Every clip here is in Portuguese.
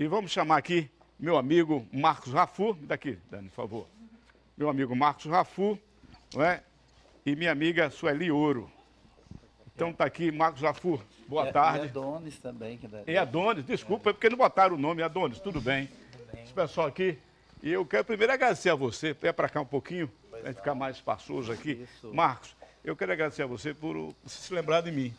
E vamos chamar aqui meu amigo Marcos Rafu. Daqui, Dani, por favor. Meu amigo Marcos Rafu não é? e minha amiga Sueli Ouro. Então está aqui Marcos Rafu. Boa e, tarde. E Adonis também. Que dá... E Adonis, desculpa, é. porque não botaram o nome Adonis. Tudo bem. Tudo bem. Esse pessoal aqui. E eu quero primeiro agradecer a você. Pé para cá um pouquinho, para ficar é. mais espaçoso aqui. Isso. Marcos, eu quero agradecer a você por se lembrar de mim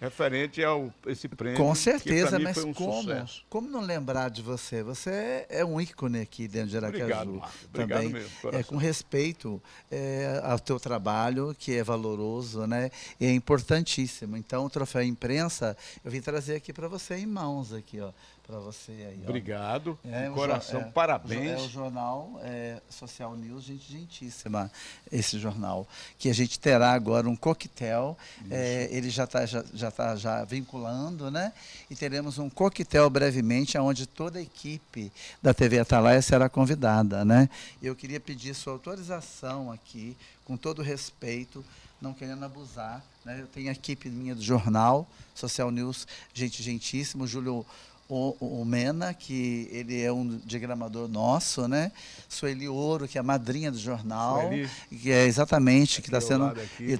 referente ao esse prêmio. Com certeza, mas um como, sucesso. como não lembrar de você? Você é um ícone aqui dentro de Aracaju. Obrigado, Marcos. Obrigado também, mesmo, é, com respeito é, ao teu trabalho, que é valoroso, né? E é importantíssimo. Então, o troféu imprensa, eu vim trazer aqui para você em mãos aqui, ó para você aí. Obrigado. É, coração, é, parabéns. É o jornal é, Social News, gente gentíssima, esse jornal. Que a gente terá agora um coquetel. É, ele já está já, já tá já vinculando, né? E teremos um coquetel brevemente, onde toda a equipe da TV Atalaia será convidada, né? Eu queria pedir sua autorização aqui, com todo respeito, não querendo abusar. Né? Eu tenho a equipe minha do jornal Social News, gente gentíssima, Júlio o, o Mena, que ele é um diagramador nosso, né? Sueli Ouro, que é a madrinha do jornal, Sueli. que é exatamente, que está sendo,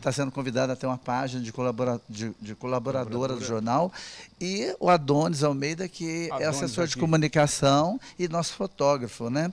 tá sendo convidada a ter uma página de, colabora, de, de colaboradora, colaboradora do jornal. E o Adonis Almeida, que é Adonis é assessor aqui. de comunicação e nosso fotógrafo, né?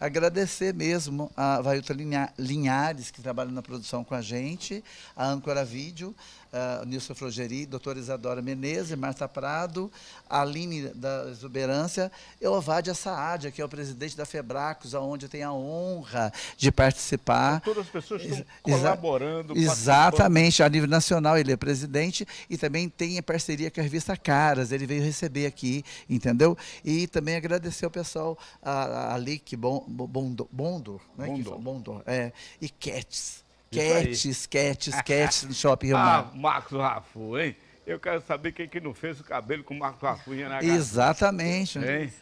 Agradecer mesmo a Vailta Linhares, que trabalha na produção com a gente, a Âncora Vídeo, uh, Nilson Frogeri, doutora Isadora Menezes, Marta Prado, Aline da Exuberância, Eovádia Saadia, que é o presidente da Febracos, onde eu tenho a honra de participar. Então, todas as pessoas estão colaborando. exatamente, a nível nacional ele é presidente e também tem parceria com a revista Caras, ele veio receber aqui, entendeu? E também agradecer ao pessoal, a, né, que Bondor, Bondor, né? Bondor. É, e Cats Quetes, quetes, quetes no shopping Rio Ah, Marcos Rafu, hein? Eu quero saber quem que não fez o cabelo com o Marcos Rafunha na cara. Exatamente. Hein?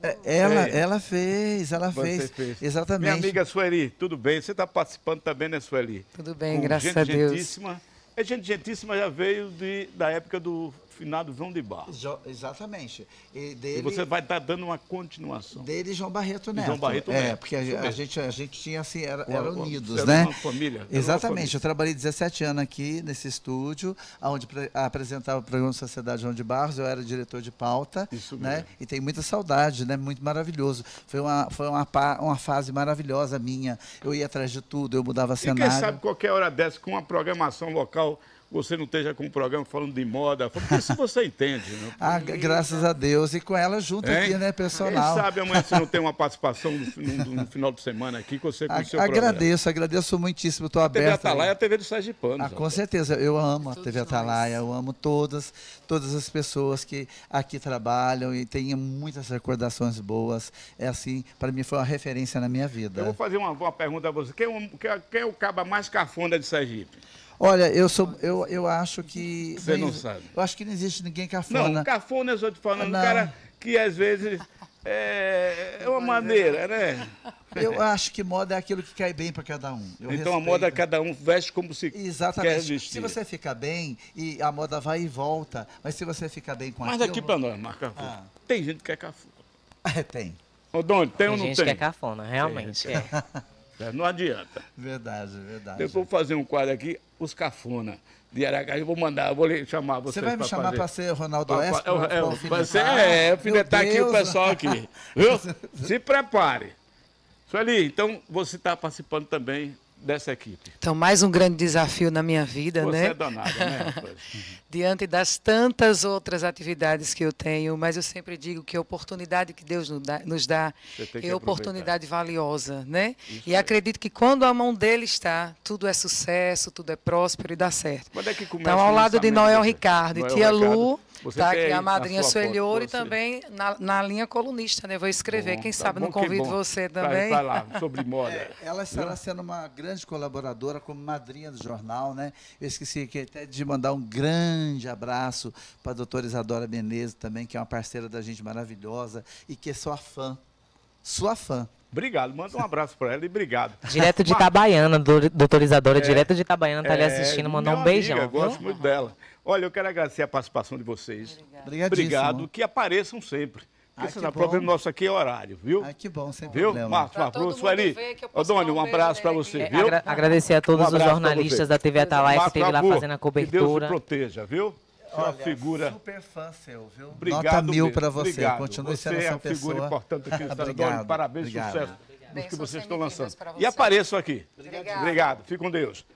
É, ela, ela fez, ela fez. fez. Exatamente. Minha amiga Sueli, tudo bem? Você está participando também, né, Sueli? Tudo bem, com graças gente a Deus. Gentíssima. É gente gentíssima, já veio de, da época do finado João de Barro. Jo, exatamente. E, dele, e você vai estar dando uma continuação. Dele João Barreto Neto. João Barreto é, Neto. É, porque a, a, gente, a gente tinha assim, era, o, era unidos, era né? Uma família. exatamente. Uma família. Eu trabalhei 17 anos aqui nesse estúdio, onde apresentava o programa Sociedade João de Barros, eu era diretor de pauta. Isso né? mesmo. Né? E tem muita saudade, né? Muito maravilhoso. Foi uma, foi uma, uma fase maravilhosa minha. Eu ia atrás de tudo, eu mudava cenário. E quem sabe qualquer hora dessa, com uma programação local você não esteja com um programa falando de moda, porque se você entende. Né? ah, graças a Deus. E com ela junto hein? aqui, né, personal? Quem sabe amanhã você não tem uma participação no, no, no final de semana aqui com você com a, o seu Agradeço, programa. agradeço muitíssimo. Estou aberto. A TV Atalaia é a TV do Sergipe. Ah, com certeza, eu amo a TV Atalaia, eu amo todas, todas as pessoas que aqui trabalham e tenho muitas recordações boas. É assim, para mim foi uma referência na minha vida. Eu vou fazer uma, uma pergunta a você. Quem, é quem, é, quem é o caba mais cafona de Sergipe? Olha, eu sou, eu, eu acho que. Você não sabe. Eu acho que não existe ninguém cafona. Não, cafona eu só te falando, não. um cara que às vezes é, é uma maneira, né? Eu acho que moda é aquilo que cai bem para cada um. Eu então respeito. a moda cada um veste como se Exatamente. quer vestir. Se você ficar bem, e a moda vai e volta, mas se você ficar bem com a. Mas aqui para nós, Marca. ah. tem gente que é cafona. É, tem. Ô, Doni, tem, tem ou não tem? Tem gente que é cafona, realmente. É. Não adianta. Verdade, verdade. Eu vou fazer um quadro aqui, os cafona de Aracaju. Eu vou mandar, vou chamar você. Você vai me chamar para ser Ronaldo pra, Oeste? Pra, você é, é alfinetar é, tá aqui o pessoal aqui. Viu? Se prepare. Sueli, então você está participando também dessa equipe. Então, mais um grande desafio na minha vida, Você né? É danada, né? Diante das tantas outras atividades que eu tenho, mas eu sempre digo que a oportunidade que Deus nos dá é oportunidade valiosa, né? Isso e é. acredito que quando a mão dele está, tudo é sucesso, tudo é próspero e dá certo. Quando é que começa então, ao lado de Noel Ricardo Noel e tia Ricardo, Lu, está aqui a madrinha Suelhor e também na, na, linha colunista, né? Vou escrever, bom, quem tá sabe bom, não convido você também. Vai, vai lá, sobre moda. É, ela estará sendo uma grande grande colaboradora como madrinha do jornal, né? Eu esqueci aqui até de mandar um grande abraço para a doutora Isadora Menezes também, que é uma parceira da gente maravilhosa e que é sua fã. Sua fã. Obrigado, manda um abraço para ela e obrigado. Direto de Itabaiana, doutorizadora, é, direto de Itabaiana, está é, ali assistindo, mandou um beijão. Amiga, eu gosto muito dela. Olha, eu quero agradecer a participação de vocês. Obrigado. Obrigado, que apareçam sempre. Ah, esse problema nosso aqui é horário, viu? Ah, que bom, sem viu? problema. Marcos Marcos, Sueli, Doni, um abraço para você, é, viu? Agra agradecer a todos um os jornalistas da TV Atalaia que esteve lá fazendo a cobertura. Que Deus te proteja, viu? Olha, uma figura. Super fã seu, viu? Obrigado Nota mil para você. Obrigado. Continue você sendo é essa é uma pessoa. figura importante aqui no Estado Parabéns, obrigado. sucesso nos que vocês estão lançando. E apareçam aqui. Obrigado. obrigado. Fique com Deus.